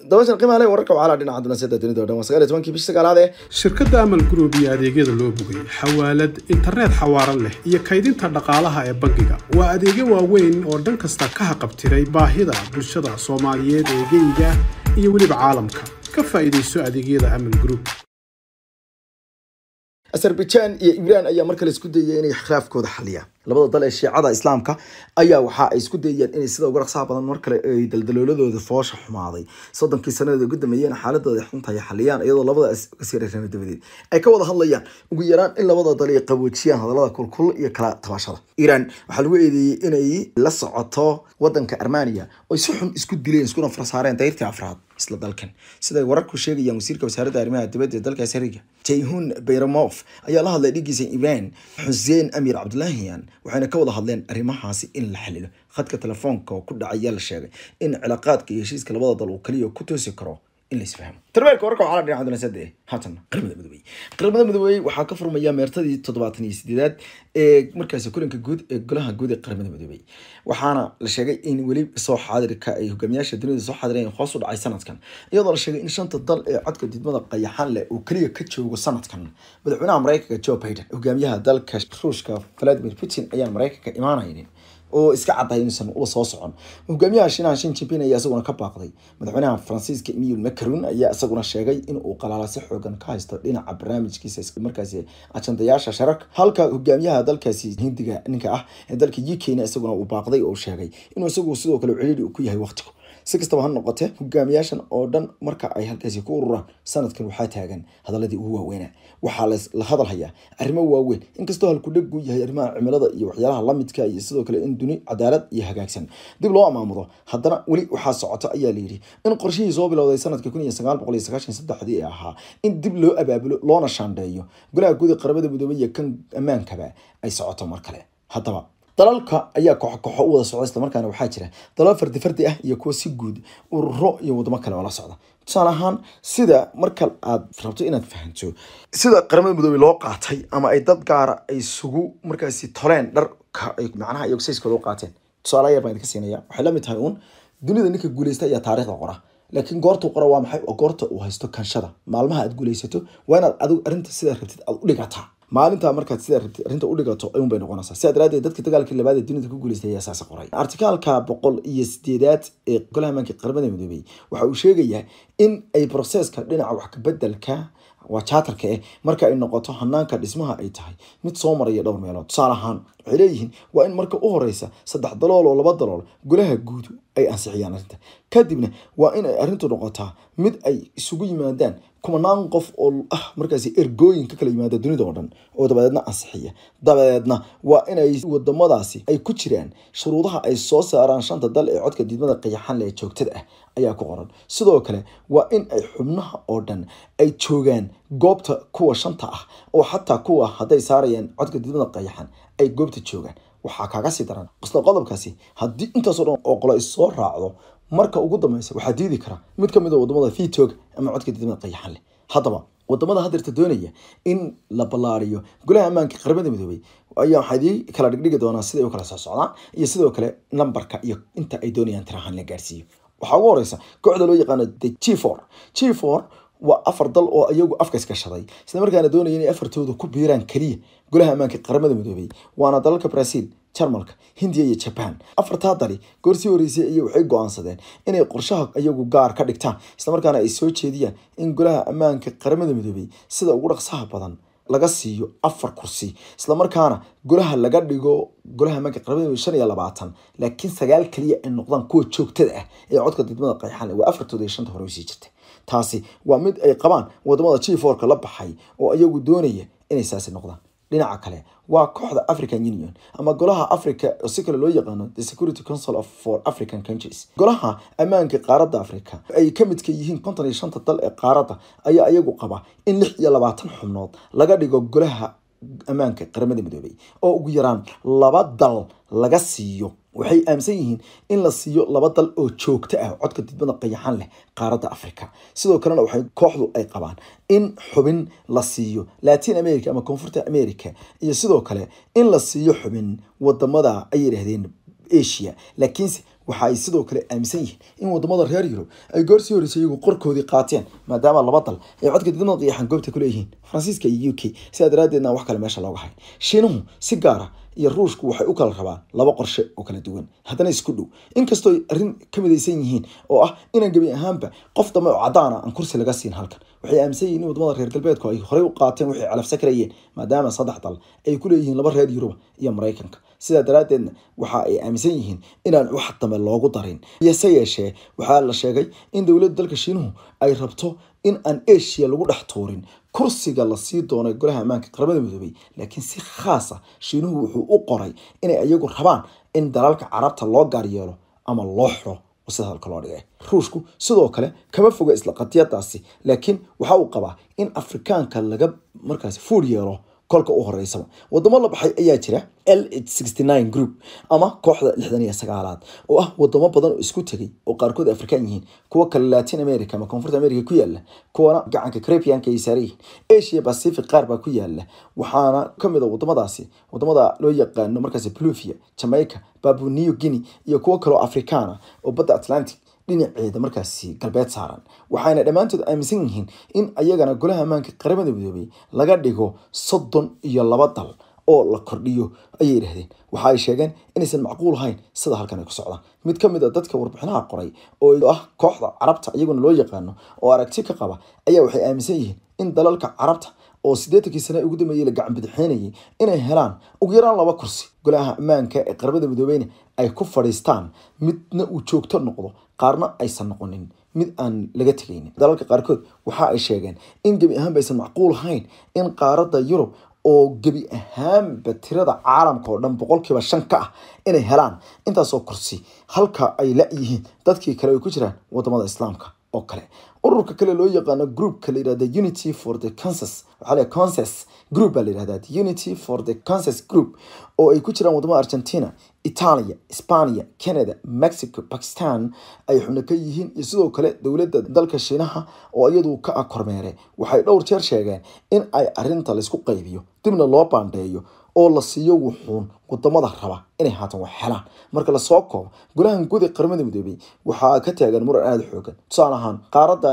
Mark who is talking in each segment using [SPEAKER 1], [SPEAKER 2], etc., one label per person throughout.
[SPEAKER 1] dabashan qiimaale wararka waxaa la dhinaca duna seddexdani doodhan waa sagaal iyo tobankii bishi sagaalaad ee shirkadda amal group iyo adeegyada loo bogay xawaalad internet xawaaran leh iyo kaydinta dhaqaalaha ee bangiga waa adeegyo waaweyn oo dhan kasta ka haqabtiray baahida bulshada soomaaliyeed ee geyga iyo weliba caalamka ka faa'iidayso adeegyada amal group azerbaijan iyo ibraan ayaa markale isku dayaya inay khilaafkooda xaliyaan labada dal ee shiicada islaamka ayaa waxa ay isku dayayaan inay sida uga raqsaha badan mar kale ay daldalooladooda foosha xumaaday soddonkii sannadeed ugu dambeeyeen xaaladooda xunta xaliyaan iyadoo labada asirarama ay ka wada hadlayaan ugu yaraan in labada dal ay qaboojiyaan hadallada kulkul iyo kala tabashada iiraan waxaa lagu eedeeyey inay la socoto wadanka armeniya oo si xun isku dileen iskuna farsaareen dayrtii afraad isla dalkan siday wararku sheegayaan wasiirka wasaaradda arrimaha dibadda ee dalka asariga jayhun bayramof ayaa la hadlay dhigiisa iran xuseen amiir cabdulaahiyan waxayna ka wada hadleen arrimahaasi in la xalilo khadka telefoonka ku dhacay ayaa la sheegay in cilaaqaadka iyo heshiiska labada dal uu kaliya ku toosi karo in la isfahmo tarbeelka wararka waxaa la dhinaca dunasadee haatanna qaramada midoobey qaramada midoobey waxaa ka furmaya meertadii toddobaatan iyo sideedaad ee markaasi kulanka guud ee golaha guud ee qarmada midoobey waxaana la sheegay in weli soo xaadirka ay hogaamiyaasha dunida soo xaadireen hoos u dhacay sanadkan iyadoo la sheegay in shanta dal ee codka didmada qayaxan leh uu keliya ka joogo sanadkan madaxweynaha mareykanka joe biden hogaamiyaha dalka ruushka valadimir putin ayaan mareykanka imaanaynin oo iska cadday inuusan uba soo socon hogaamiyaha shiinaha shin jimpin ayaa isaguna ka baaqday madaxweynaha faransiiska emil macron ayaa isaguna sheegay in uu qalaalase xoogan ka haysto dhinaca barnaamijkiisa markaasi ajandayaasha shararka halka hogaamiyaha dalkaasi hindiga ninka ah ee dalka u k isaguna uu baaqday oo sheegay inuu isagu sidoo kale celiiri ku yahay waqtigu si kastaba ha noqote hogaamiyaashan oo dhan marka ay halkaasi ku ururaan sanadkan waxaa taagan hadaladii ugu waaweynaa waxaa la hadalhayaa arrimo waaweyn inkastoo halkudheggu yahay arrimaha cimilada iyo waxyaalaha lamidka iyo sidoo kale in duni cadaalad iyo hagaagsan dib loo amaamudo haddana weli waxaa socota ayaa layidhi in qorshihii soo bilowday sanadka ee ahaa in dib loo abaabulo loona shaandheeyo golaha guda qaramada midoobe iyo kan ammaankaba ay socoto mar kale haddaba dalalka ayaa kooxo-kooxo u wada socda isla markaana waxaa jira dalal fardi fardi ah iyo kuwa si guud ururo iyo wadamo kale oo la socda tusaale ahaan sida marka aad rabto inaad fahanto sida qaramada midoobey loo qaatay ama ay dad gaara ay isugu markaasi toleen dharka macnaha iyo saiskooda u qaateen tusaale yar baan idinka siinaya waxay la tahay uun dunida ninka guuleysta ayaa taarikhda qora laakiin goortuu qora waa maxay oo goorta uu haysto kanshada maalmaha aad guuleysato waa inaad adigu arrinta sidaa rabtid aad u dhigataa maalintaa markaad sidaa rabti arrinta u dhigato unbay noqonaysaa sidaa daraadeed dadka dagaalkii labaad ee dunida ka guulaystay ayaa saasa qoray artikaalka boqol iyo sideedaad ee golahamanka qaramada midoobay waxa uu sheegayaa in ay broceska dhinaca wax kabedelka waa jaatarka eh marka ay noqoto hanaanka dhismaha ay tahay mid soo maraya dhowr meelood tusaale ahaan waxay leeyihiin waa in marka u horeysa saddex dalool oo laba dalool golaha guud ay ansixiyaan arrinta kadibna waa in ay arrintu noqotaa mid ay isugu yimaadaan kumanaan qof oo ah markaasi ergooyin ka kala yimaada dunida oo dhan oo dabadeedna ansixiya dabadeedna waa inay wadamadaasi ay ku jiraan shuruudaha ay soo saaraan shanta dal ee codka diidmada qayaxan leh joogtada ah ayaa ku qoran sidoo kale waa in ay xubnaha oo dhan ay joogaan goobta kuwa shanta ah oo xataa kuwa hadday saarayaan codka diidmada qayaxan ay goobta joogaan waxaa kaaga sii daran isla qodobkaasi haddii intaasoo dhan oo qolo ay soo raacdo marka ugu dambeysa waxaa diidi kara mid ka mid a ah wadamada vitoog ama codka didmada qayaxan leh haddaba wadamada haddeerta doonaya in la ballaariyo golaha ammaanka qaramada midoobey ayaa waxaa kala dhigdhigi doonaa siday u kala soo socdaan iyo sidoo kale nambarka iyo inta ay doonayaan tirahan la gaarsiiyo waxaa ugu horeysa kooxda loo yaqaano the g for g for waa afar dal oo iyagu afka iska shaday doonaya inay afartooda ku biiraan keliya golaha ammaanka qaramada midoobay waana dalalka braziil jarmalka hindiya iyo jaban afartaa dali goor sii horeysay ayay waxay go-aansadeen inay qorshaha iyagu gaar ka dhigtaan islamarkaana ay soo jeediyaan in golaha ammaanka qaramada midoobay sida ugu dhaqsaha badan laga siiyo afar kursi islamarkaana golaha laga dhigo golaha ammaanka qaramada midoobay shan iyo labaatan laakiin sagaal keliya ay noqdaan kuwa joogtada ah ee codka dadmada qeexan waa afartooda iyo shanta hore jirtay taasi waa mid ay qabaan wadamada g jiforka la baxay oo iyagu doonaya inay saasi noqdaan dhinaca kale waa kooxda african union ama golaha africa oo si kale loo yaqaano the security council of for african countries golaha ammaanka qaaradda africa ay ka midka yihiin konton iyo shanta dal ee qaaradda ayaa iyagu qaba in lix iyo labaatan xubnood laga dhigo golaha ammaanka qaramada midoobay oo ugu yaraan laba dal laga siiyo waxay aaminsan yihiin in la siiyo laba dal oo joogto ah codka didmada qayaxan leh qaaradda africa sidoo kalena waxay kooxdu ay qabaan in xubin la siiyo latin america ama koonfurta america iyo sidoo kale in la siiyo xubin wadamada ay yidhaahdeen asia laakiinse waxa ay sidoo kale aaminsan yihiin in wadamada reer yurub ay goorsii horreysay iyagu qorkoodii qaateen maadaama laba dal ay codka didmada qayaxan goobta ku faransiiska iyo u k sidaa daraaddeedna wax kale meesha looga hayn shiinuhu si gaara ah iyo ruushku waxay u kala rabaan laba qorshe oo kala duwan haddana isku dhow inkastoo arin ka midaysan yihiin oo ah inaan gebi ahaanba qof dambe oo cadaana aan kursi laga siin halkan waxay aaminsan yihiin in wadamada reer galbeedku ay horey u qaateen waxay calafsa karayeen maadaama saddex dal ay ku leeyihiin laba reer yuruba iyo maraykanka sidaa daraaddeedna waxa ay aaminsan yihiin inaan wax dambe loogu darin yose yeeshee waxaa la sheegay in dowladda dalka shiinuhu ay rabto in aan eshiya lagu dhex tuurin kursiga lasii doonay golaha ammaanka qaramada midoobay laakiin si khaasa ah shiinuhu wuxuu u qoray inay ayagu rabaan in dalalka carabta loo gaar yeelo ama loo xiro sida halka loo dhigay ruushku sidoo kale kama foga isla qadiyadaasi laakiin waxa uu qabaa in afrikaanka laga markaasi fuur yeelo kolka u horeysaba wadamo la baxay ayaa jira l group ama kooxda lixdan iyo sagaalaad oo ah wadamo badan oo isku tegay oo qaarkood afrikaan yihiin kuwa kale latin america ama koonfurta america ku yaala kuwana gacanka crebianka ay saaran yihiin asia pacific qaar baa ku yaala waxaana kamid a ah wadamadaasi wadamada loo yaqaano markaasi pluvia jamaica babu guine iyo kuwo kaleo afrikaana oo badda atlantic dhinaceeda markaasi galbeed saaran waxaana dhammaantood aaminsan yihiin in ayagana golaha ammaanka qaramada midoobay laga dhigo soddon iyo laba dal oo la kordhiyo ayay yidhaahdeen waxa ay sheegeen inaysan macquul ahayn sida halkan ay ku socdaan mid ka mid a ah dadka warbixinaha qoray oo ah kooxda carabta iyaguna loo yaqaano oo aragti ka qaba ayaa waxay aaminsan yihiin in dalalka carabta oo sideetankii sane ugu dambeeyey la gacan bidixeynayay inay helaan ugu yaraan laba kursi golaha ammaanka ee qaramada midoobeyne ay ku fadhiistaan midna uu joogto noqdo qaarna aysan noqonin mid aan laga tegaynin dalalka qaarkood waxa ay sheegeen in gebi ahaanba aysan macquul ahayn in qaaradda yurub oo gebi ahaanba tirada caalamka oo dhan boqolkiiba shan ka ah inay helaan intaasoo kursi halka ay la-yihiin dadkii kale ay ku jiraan wadamada islaamka oo kale ururka kale loo yaqaano groupka layihahda unity for the consas waxaa conses group baa layihahda unity for the conses group oo ay ku jiraan wadamada argentina italia sbania canada mexico pakistan ay xubno ka yihiin iyo sidoo kale dowladda dalka shiinaha oo iyadu ka ah kormeeray waxay dhowr jeer sheegeen in ay arinta laysku qaybiyo dibna loo baandheeyo oo la siiyo wuxuun wadamada raba inay haatan wax helaan marka lasoo koobo golahan gudi qaramada midoobey waxaa ka taagan muran aada xoogan tusaale ahaan qaarada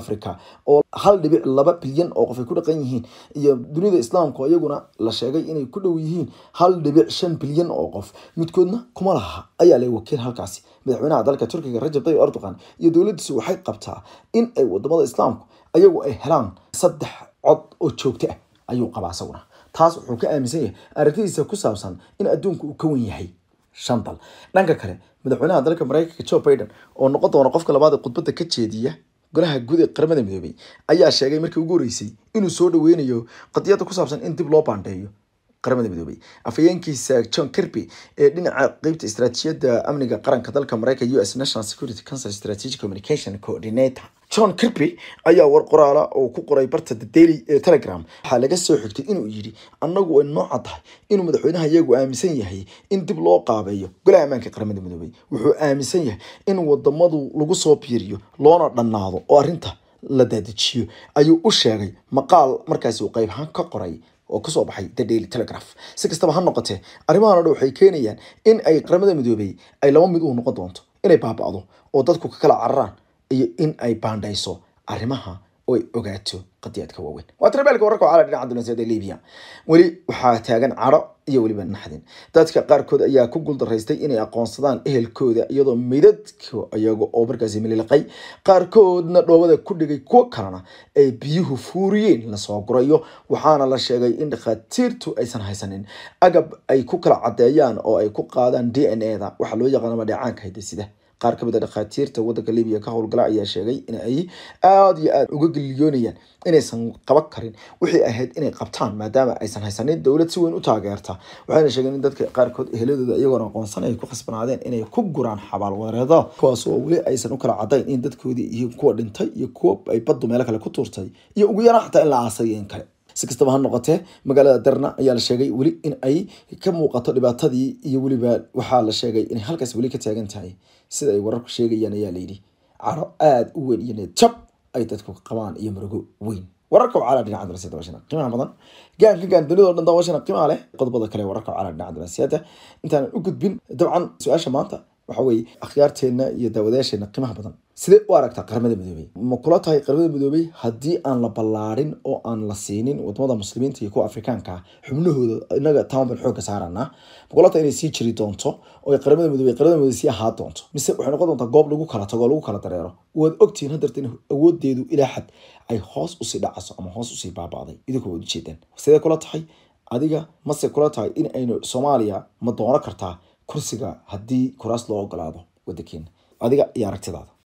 [SPEAKER 1] africa oo hal dhibic laba bilyan oo qof ay ku dhaqan yihiin iyo dunida islaamku iyaguna la sheegay inay ku dhow yihiin hal dhibic shan bilyan oo qof midkoodna kuma laha ayaa leh wakiil halkaasi madaxweynaha dalka turkiga rajab tayyib erdogan iyo dowladiisu waxay qabtaa in ay wadamada islaamku ayagu ay helaan saddex cod oo joogto ah ayuu qabaa isaguna taas wuxuu ka aaminsan yahay aragtidiisa ku saabsan in adduunku uu ka wen yahay shan dal dhanka kale madaxweynaha dalka mareykanka joe biden oo noqon doona qofka labaad ee khudbadda ka jeediya golaha guud ee qaramada midoobey ayaa sheegay markii ugu horeysay inuu soo dhoweynayo qadiyada ku saabsan in dib loo baandheeyo qaramada midoobay afhayeenkiisa john kirby ee dhinaca qeybta istaraatiijiyadda amniga qaranka dalka mareykanka u s national security council strategic communication coordinator john kirby ayaa war qoraala oo ku qoray barta the daily ee telegram waxaa laga soo xigtay inuu yidhi annagu way noo cad tahay inuu madaxweynaha iyagu aaminsan yahay in dib loo qaabeeyo golaha ammaanka qaramada midoobay wuxuu aaminsan yahay in wadamadu lagu soo biiriyo loona dhannaado oo arrinta la daadejiyo ayuu u sheegay maqaal markaasi uu qeybahaan ka qoray oo kasoo baxay the daily telegraph si kastaba ha noqotee arrimahan o dhan waxay keenayaan in ay qaramada midoobey ay laba mid u noqon doonto inay baaba'do oo dadku ka kala cararaan iyo in ay baandhayso arrimaha oy ogaato qadiyaadka waaweyn waa tarbaalka wararka oo dhinaca dunaseed ee libiya weli waxaa taagan caro iyo weliba naxdin dadka qaarkood ayaa ku guuldaraystay inay aqoonsadaan ehelkooda iyadoo meydadka iyaga oo markaasi mililiqay qaarkoodna dhoobada ku dhigay kuwo kalena ay biyuhu fuuriyeen lasoo gurayo waxaana la sheegay in dhakhaatiirtu aysan haysanin agab ay ku kala caddeeyaan oo ay ku qaadaan d n a da waxaa loo yaqaana madheecaanka hidisida qaar kamid a ah dhakhaatiirta wadanka libiya ka howlgala ayaa sheegay in ay aada iyo aada uga geliyoonayaan inaysan qaban karin wixii ahayd inay qabtaan maadaama aysan haysanin dowlad si weyn u taageerta waxayna sheegeen in dadka qaarkood eheladooda iyagoona aqoonsan ay ku khasbanaadeen inay ku guraan xabaalwareeda kuwaas oo weli aysan u kala caddayn in dadkoodii iyo kuwa dhintay iyo kuwa ay baddu meelo kale ku tuurtay iyo ugu yaraan xataa in la aasay kale si kastaba ha noqotee magaalada darna ayaa la sheegay weli in ay ka muuqato dhibaatadii iyo weliba waxaa la sheegay inay halkaas weli ka taagan tahay sida ay wararku sheegayaan ayaa layidhi caro aada u weyn iyo needjab ay dadku qabaan iyo murugo weyn wararka calaa dhinaca dibasiyada washington qiimaha badan gaanka gaan dunida o dhan washington qiimaha leh qodobada kale wararka calaa dhinaca dibasiyada intaanan u gudbin dabcan su-aasha maanta waxa weeye akhyaarteenna iyo daawadayaasheena qiimaha badan sidee u aragtaa qaramada midoobey ma kula tahay qaramada midoobey haddii aan la ballaarin oo aan la siinin wadamada muslimiinta iyo kuwa afrikaanka xubnahooda inaga taman baan xoogga saarana makula tahay inay sii jiri doonto oo qaramada midoobey qaramada midoobey sii ahaa doonto mise waxay noqon doontaa goob lagu kala tago oo lagu kala dareero waad ogtihiin haddeerta awooddeedu ilaa xad ay hoos usii dhacaso ama hoos usii baaba'day idinku waad ujeedaan sidee kula tahay adiga mase kula tahay in aynu soomaaliya ma doono kartaa kursiga haddii kuraas loo ogolaado wadankeena adiga iyo aragtidaada